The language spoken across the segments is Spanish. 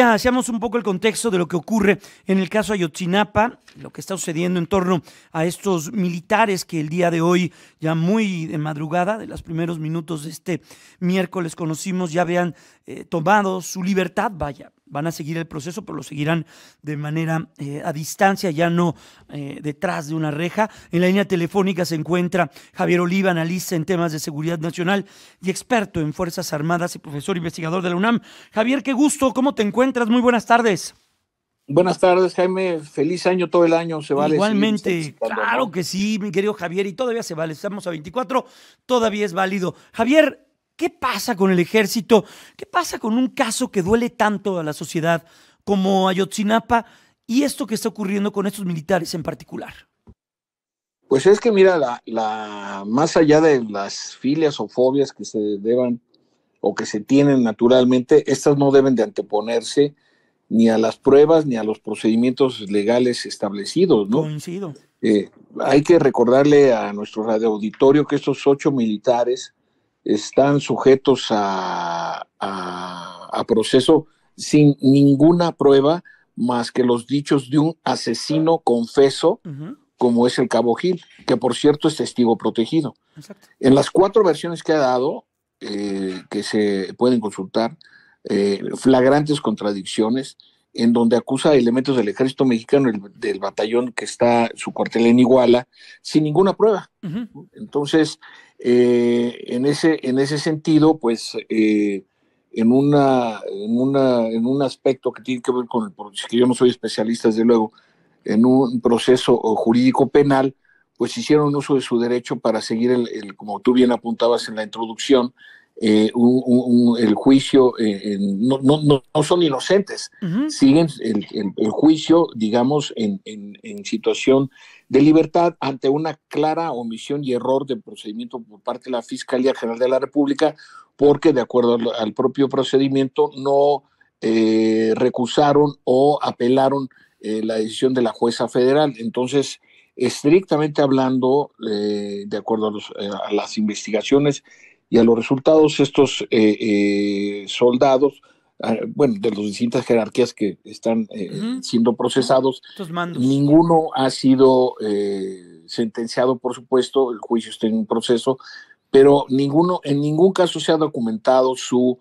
Hacemos hacíamos un poco el contexto de lo que ocurre en el caso Ayotzinapa, lo que está sucediendo en torno a estos militares que el día de hoy, ya muy de madrugada, de los primeros minutos de este miércoles conocimos, ya habían eh, tomado su libertad, vaya, van a seguir el proceso, pero lo seguirán de manera eh, a distancia, ya no eh, detrás de una reja. En la línea telefónica se encuentra Javier Oliva, analista en temas de seguridad nacional y experto en Fuerzas Armadas y profesor investigador de la UNAM. Javier, qué gusto, ¿cómo te encuentras? Muy buenas tardes. Buenas tardes, Jaime. Feliz año todo el año, se vale. Igualmente, claro que sí, mi querido Javier, y todavía se vale. Estamos a 24, todavía es válido. Javier, ¿Qué pasa con el ejército? ¿Qué pasa con un caso que duele tanto a la sociedad como Ayotzinapa y esto que está ocurriendo con estos militares en particular? Pues es que mira, más allá de las filias o fobias que se deban o que se tienen naturalmente, estas no deben de anteponerse ni a las pruebas ni a los procedimientos legales establecidos, ¿no? Coincido. Eh, hay que recordarle a nuestro radioauditorio que estos ocho militares están sujetos a, proceso sin ninguna prueba más que los dichos de un asesino confeso, como es el Cabo Gil, que por cierto es testigo protegido. En las cuatro versiones que ha dado, eh, que se pueden consultar, eh, flagrantes contradicciones, en donde acusa a elementos del ejército mexicano, del batallón que está su cuartel en Iguala, sin ninguna prueba. Entonces, eh, en, ese, en ese sentido, pues, eh, en, una, en, un aspecto que tiene que ver con el que yo no soy especialista, desde luego, en un proceso jurídico penal, pues hicieron uso de su derecho para seguir, el como tú bien apuntabas en la introducción, eh, el juicio, eh, no, no, no, son inocentes, siguen el, juicio, digamos, en, situación de libertad ante una clara omisión y error de procedimiento por parte de la Fiscalía General de la República, porque de acuerdo al, propio procedimiento no eh, recusaron o apelaron la decisión de la jueza federal. Entonces, estrictamente hablando, de acuerdo a las investigaciones, y a los resultados estos eh, eh, soldados, ah, bueno, de las distintas jerarquías que están eh, siendo procesados, ninguno ha sido sentenciado, por supuesto, el juicio está en un proceso, pero ninguno, en ningún caso se ha documentado su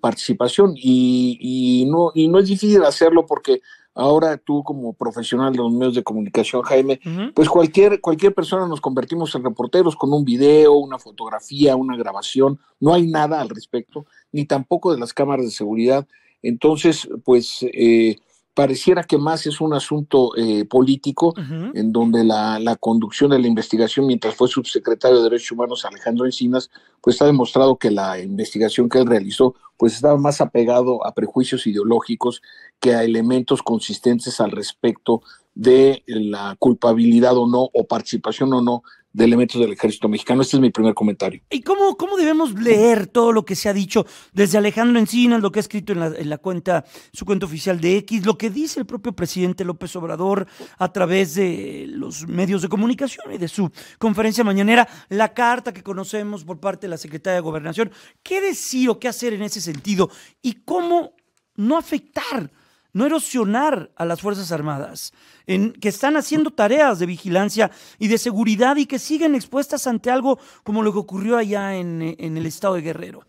participación no, y no es difícil hacerlo porque Ahora tú como profesional de los medios de comunicación, Jaime, pues cualquier, cualquier persona nos convertimos en reporteros con un video, una fotografía, una grabación. No hay nada al respecto, ni tampoco de las cámaras de seguridad. Entonces, pues eh, pareciera que más es un asunto eh, político, en donde la, conducción de la investigación, mientras fue subsecretario de Derechos Humanos Alejandro Encinas, pues ha demostrado que la investigación que él realizó, pues estaba más apegado a prejuicios ideológicos que a elementos consistentes al respecto de la culpabilidad o no, o participación o no de elementos del ejército mexicano. Este es mi primer comentario. ¿Y cómo, cómo debemos leer todo lo que se ha dicho desde Alejandro Encinas, lo que ha escrito en la, cuenta, su cuenta oficial de X, lo que dice el propio presidente López Obrador a través de los medios de comunicación y de su conferencia mañanera, la carta que conocemos por parte de la secretaria de Gobernación? ¿Qué decir o qué hacer en ese sentido? ¿Y cómo no afectar? no erosionar a las Fuerzas Armadas, en, que están haciendo tareas de vigilancia y de seguridad y que siguen expuestas ante algo como lo que ocurrió allá en, el estado de Guerrero.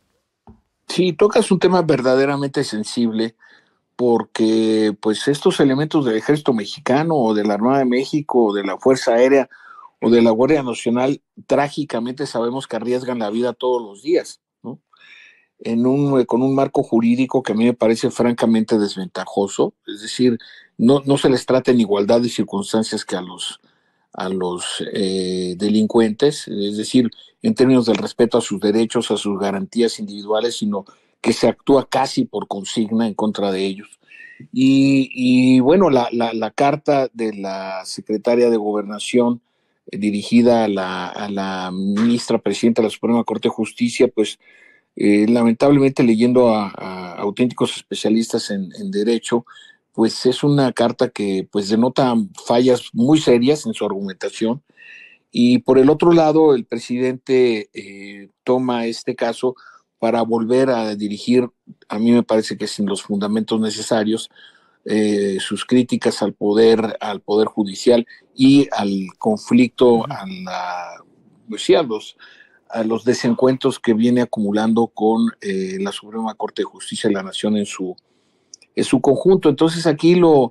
Sí, tocas un tema verdaderamente sensible porque pues estos elementos del ejército mexicano o de la Armada de México o de la Fuerza Aérea o de la Guardia Nacional trágicamente sabemos que arriesgan la vida todos los días en un, eh, con un marco jurídico que a mí me parece francamente desventajoso, es decir, no, no se les trata en igualdad de circunstancias que a los, a los eh, delincuentes, es decir, en términos del respeto a sus derechos, a sus garantías individuales, sino que se actúa casi por consigna en contra de ellos. Y, bueno, la, la, carta de la secretaria de gobernación eh, dirigida a la, a la ministra presidenta de la Suprema Corte de Justicia, pues eh, lamentablemente leyendo a, auténticos especialistas en, derecho, pues es una carta que pues denota fallas muy serias en su argumentación. Y por el otro lado, el presidente eh, toma este caso para volver a dirigir, a mí me parece que sin los fundamentos necesarios, eh, sus críticas al poder, al poder judicial y al conflicto, a la, pues a los a los desencuentros que viene acumulando con eh, la Suprema Corte de Justicia de la Nación en su, en su conjunto. Entonces aquí lo,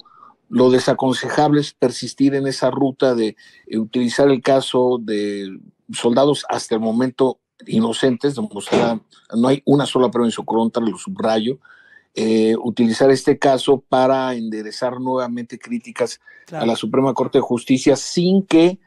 lo desaconsejable es persistir en esa ruta de eh, utilizar el caso de soldados hasta el momento inocentes, no hay una sola prueba en su contra, lo subrayo, eh, utilizar este caso para enderezar nuevamente críticas a la Suprema Corte de Justicia sin que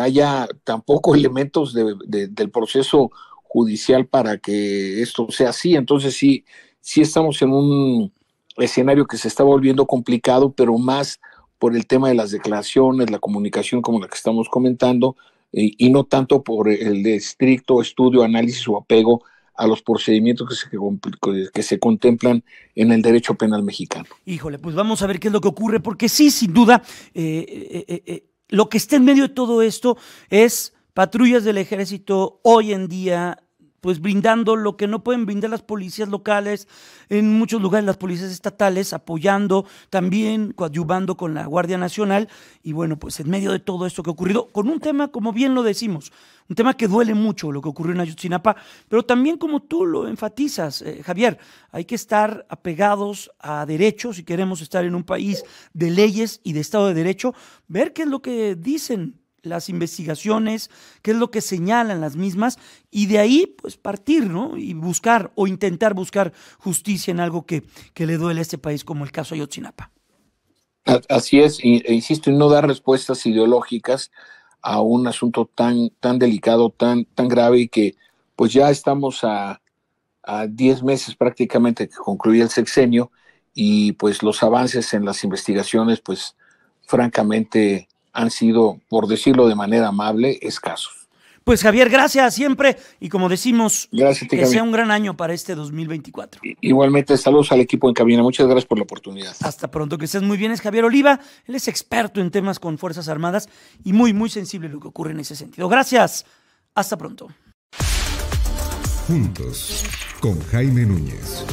haya tampoco elementos del proceso judicial para que esto sea así. Entonces sí, sí estamos en un escenario que se está volviendo complicado, pero más por el tema de las declaraciones, la comunicación como la que estamos comentando, y, no tanto por el estricto estudio, análisis o apego a los procedimientos que se, que se contemplan en el derecho penal mexicano. Híjole, pues vamos a ver qué es lo que ocurre, porque sí, sin duda, eh, eh, eh, lo que está en medio de todo esto es patrullas del ejército hoy en día pues brindando lo que no pueden brindar las policías locales, en muchos lugares las policías estatales, apoyando también, coadyuvando con la Guardia Nacional. Y bueno, pues en medio de todo esto que ha ocurrido, con un tema, como bien lo decimos, un tema que duele mucho lo que ocurrió en Ayutzinapa, pero también como tú lo enfatizas, eh, Javier, hay que estar apegados a derechos si queremos estar en un país de leyes y de Estado de Derecho, ver qué es lo que dicen las investigaciones, qué es lo que señalan las mismas, y de ahí pues partir, ¿no? Y buscar o intentar buscar justicia en algo que, que le duele a este país, como el caso Ayotzinapa. Así es, e insisto, y no dar respuestas ideológicas a un asunto tan, tan delicado, tan, tan grave, y que pues ya estamos a, a 10 meses prácticamente que concluye el sexenio, y pues los avances en las investigaciones, pues francamente han sido, por decirlo de manera amable, escasos. Pues Javier, gracias siempre y como decimos, que sea un gran año para este 2024. Igualmente, saludos al equipo en cabina. Muchas gracias por la oportunidad. Hasta pronto, que estés muy bien. Es Javier Oliva, él es experto en temas con Fuerzas Armadas y muy, muy sensible lo que ocurre en ese sentido. Gracias, hasta pronto. Juntos con Jaime Núñez.